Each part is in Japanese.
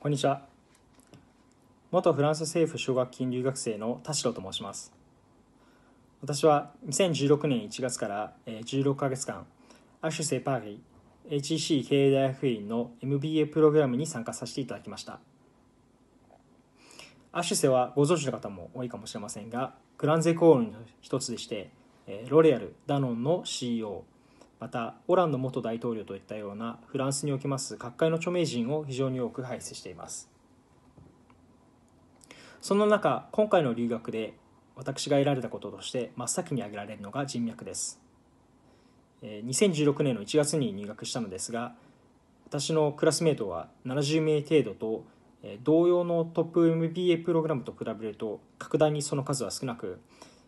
こんにちは元フランス政府奨学金留学生の田代と申します私は2016年1月から16ヶ月間アシュセパーリ HEC 経営大学院の MBA プログラムに参加させていただきましたアシュセはご存知の方も多いかもしれませんがグランゼコールの一つでしてロレアルダノンの CEO またオランの元大統領といったようなフランスにおきます各界の著名人を非常に多く輩出していますその中今回の留学で私が得られたこととして真っ先に挙げられるのが人脈です2016年の1月に入学したのですが私のクラスメートは70名程度と同様のトップ MBA プログラムと比べると格段にその数は少なく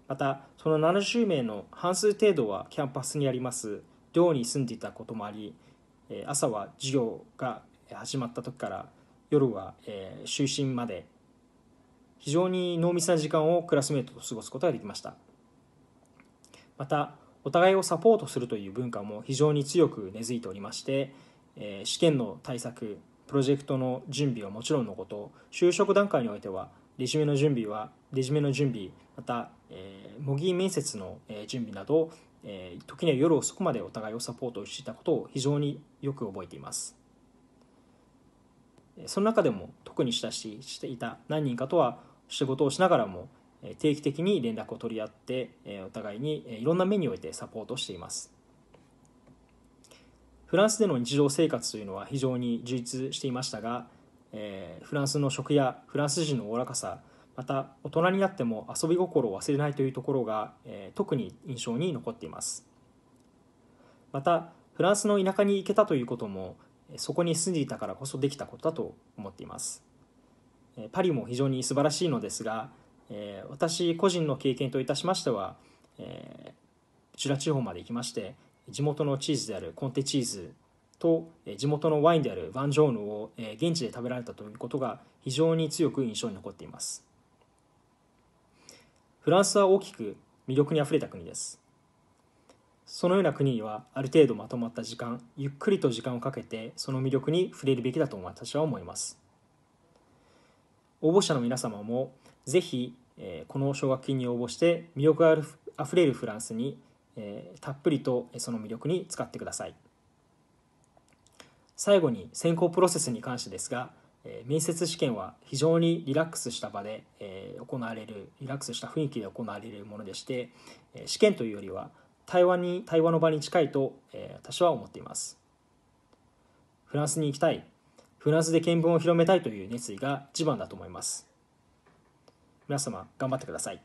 またその70名の半数程度はキャンパスにあります寮に住んでいたこともあり朝は授業が始まった時から夜は就寝まで非常に濃密な時間をクラスメートと過ごすことができましたまたお互いをサポートするという文化も非常に強く根付いておりまして試験の対策プロジェクトの準備はもちろんのこと就職段階においてはレジュメの準備はレジュメの準備また、え模擬面接の準備など、時には夜遅くまでお互いをサポートしていたことを非常によく覚えていますその中でも特に親しいしていた何人かとは仕事をしながらも定期的に連絡を取り合ってお互いにいろんな目においてサポートしていますフランスでの日常生活というのは非常に充実していましたが、フランスの食やフランス人のおおらかさまた大人になっても遊び心を忘れないというところが、えー、特に印象に残っていますまたフランスの田舎に行けたということもそこに住んでいたからこそできたことだと思っていますパリも非常に素晴らしいのですが、えー、私個人の経験といたしましては、えー、ジュラ地方まで行きまして地元のチーズであるコンテチーズと地元のワインであるヴンジョーヌを現地で食べられたということが非常に強く印象に残っていますフランスは大きく魅力にあふれた国ですそのような国にはある程度まとまった時間ゆっくりと時間をかけてその魅力に触れるべきだと私は思います応募者の皆様もぜひこの奨学金に応募して魅力あるあふれるフランスにたっぷりとその魅力に使ってください最後に選考プロセスに関してですがえ面接試験は非常にリラックスした場で、え行われるリラックスした雰囲気で行われるものでして、え試験というよりは対話に対話の場に近いと、え私は思っていますフランスに行きたいフランスで見聞を広めたいという熱意が一番だと思います皆様頑張ってください